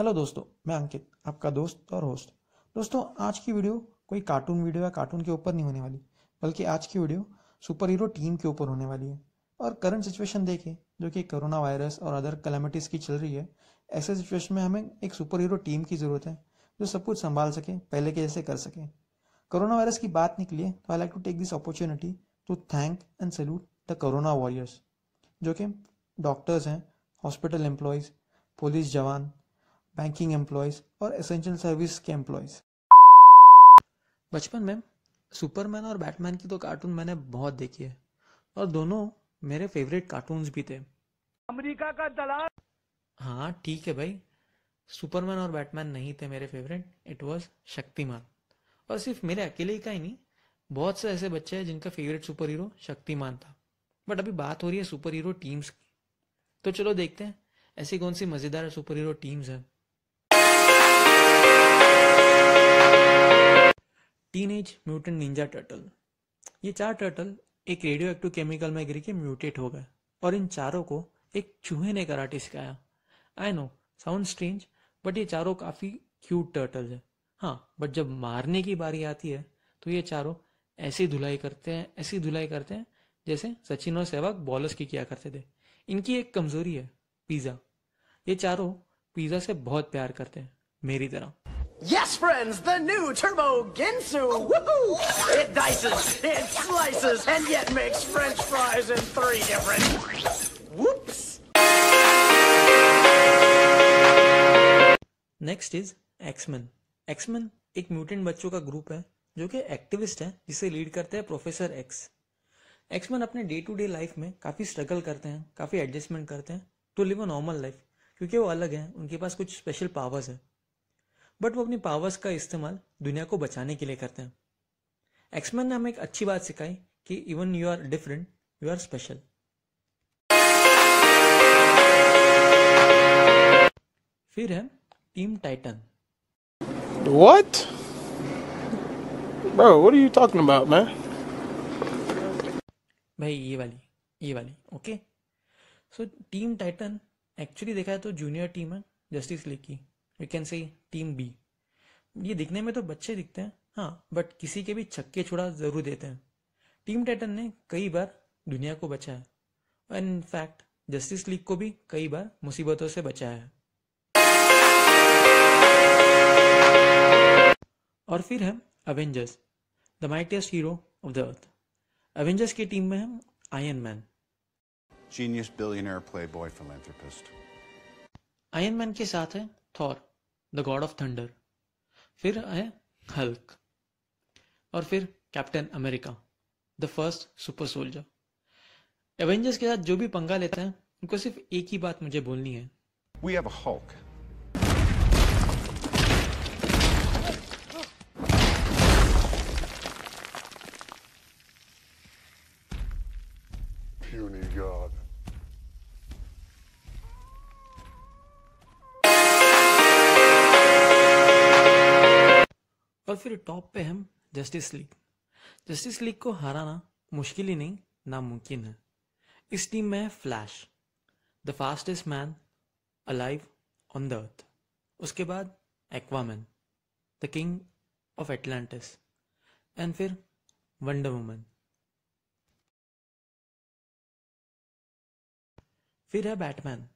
Hello दोस्तों मैं अंकित आपका दोस्त और होस्ट दोस्तों आज की वीडियो कोई कार्टून वीडियो या कार्टून के ऊपर नहीं होने वाली बल्कि आज की वीडियो सुपर हीरो टीम के ऊपर होने वाली है और करंट सिचुएशन देखें जो कि कोरोना वायरस और अदर कलेमिटीज की चल रही है ऐसे सिचुएशन में हमें एक सुपर हीरो टीम की ज़रूरत है जो सब कुछ संभाल सके पहले के जैसे कर सके कोरोना वायरस की बात निकली है तो I like to take this opportunity to thank and salute the corona warriors जो कि डॉक्टर्स हैं हॉस्पिटल एम्प्लॉयज़ पुलिस जवान बैंकिंग एम्प्लॉयज़ और एसेंशियल सर्विस के एम्प्लॉयज़ बचपन में सुपरमैन और बैटमैन की तो कार्टून मैंने बहुत देखी है और दोनों मेरे फेवरेट कार्टून्स भी थे अमेरिका का दलाल हाँ ठीक है भाई सुपरमैन और बैटमैन नहीं थे मेरे फेवरेट इट वॉज शक्तिमान और सिर्फ मेरे अकेले का ही नहीं बहुत से ऐसे बच्चे हैं जिनका फेवरेट सुपर हीरो शक्तिमान था बट अभी बात हो रही है सुपर हीरो टीम्स की तो चलो देखते हैं ऐसी कौन सी मज़ेदार सुपर हीरो टीम्स हैं टीनेज म्यूटेंट निंजा टर्टल ये चार टर्टल एक रेडियो एक्टिव केमिकल में गिर के म्यूटेट हो गए और इन चारों को एक चूहे ने कराटे सिखाया I know sound strange but ये चारों काफ़ी क्यूट टर्टल है हाँ बट जब मारने की बारी आती है तो ये चारों ऐसी धुलाई करते हैं ऐसी धुलाई करते हैं जैसे सचिन और सहवाग बॉलर्स की किया करते थे इनकी एक कमजोरी है पिज़्ज़ा ये चारों पिज़्ज़ा से बहुत प्यार करते हैं मेरी तरह Yes, friends, the new Turbo Ginsu! Woohoo! It dices, it slices, and yet makes french fries in three different... Whoops! Next is X Men X Men एक म्यूटेंट बच्चों का ग्रुप है जो कि एक्टिविस्ट है जिसे लीड करते हैं प्रोफेसर एक्स एक्समैन अपने डे टू डे लाइफ में काफ़ी स्ट्रगल करते हैं काफ़ी एडजस्टमेंट करते हैं to live a normal life क्योंकि वो अलग हैं उनके पास कुछ स्पेशल पावर्स है बट वो अपनी पावर्स का इस्तेमाल दुनिया को बचाने के लिए करते हैं एक्समैन ने हमें एक अच्छी बात सिखाई कि even you are different you are special फिर है team Titan What? Bro, what are भाई ये वाली ये वाली okay so team Titan actually देखा है तो जूनियर टीम है जस्टिस लीग की we can say team B ये दिखने में तो बच्चे दिखते हैं हाँ बट किसी के भी छक्के छुड़ा जरूर देते हैं टीम टाइटन ने कई बार दुनिया को बचाया और इनफैक्ट जस्टिस लीग को भी कई बार मुसीबतों से बचाया है और फिर है Avengers the mightiest hero of the earth Avengers की टीम में है Iron Man genius billionaire playboy philanthropist Iron Man के साथ है Thor the god of thunder फिर है हल्क और फिर Captain America the first super soldier Avengers के साथ जो भी पंगा लेता है उनको सिर्फ एक ही बात मुझे बोलनी है वी हैव हॉक फिर टॉप पे हम जस्टिस लीग जस्टिस लीग को हराना मुश्किल ही नहीं नामुमकिन है इस टीम में है Flash the fastest man alive on the earth उसके बाद Aquaman the king of Atlantis and फिर वंडर वुमन फिर है Batman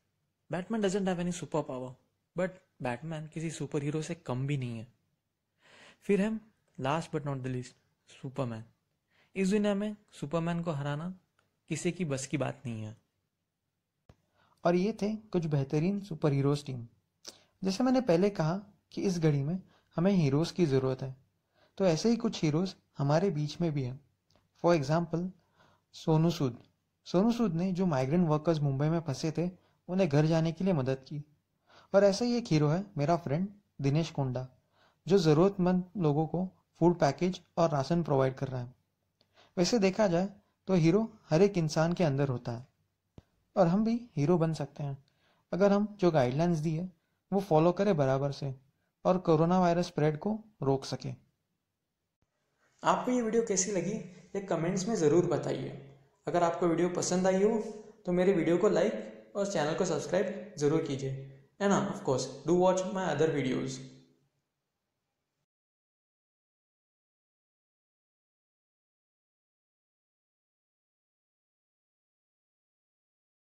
Batman doesn't have any super power but Batman किसी सुपर हीरो से कम भी नहीं है फिर हम last but not the least Superman इस दुनिया में सुपरमैन को हराना किसी की बस की बात नहीं है और ये थे कुछ बेहतरीन सुपर हीरोज टीम जैसे मैंने पहले कहा कि इस घड़ी में हमें हीरोज की ज़रूरत है तो ऐसे ही कुछ हीरोज हमारे बीच में भी हैं फॉर एग्जाम्पल सोनू सूद सोनू सूद ने जो माइग्रेंट वर्कर्स मुंबई में फंसे थे उन्हें घर जाने के लिए मदद की और ऐसा ही एक हीरो है मेरा फ्रेंड दिनेश कोंडा जो ज़रूरतमंद लोगों को फूड पैकेज और राशन प्रोवाइड कर रहा है वैसे देखा जाए तो हीरो हर एक इंसान के अंदर होता है और हम भी हीरो बन सकते हैं अगर हम जो गाइडलाइंस दी है वो फॉलो करें बराबर से और कोरोना वायरस स्प्रेड को रोक सके आपको ये वीडियो कैसी लगी ये कमेंट्स में ज़रूर बताइए अगर आपको वीडियो पसंद आई हो तो मेरे वीडियो को लाइक और चैनल को सब्सक्राइब ज़रूर कीजिए and of course do watch my other videos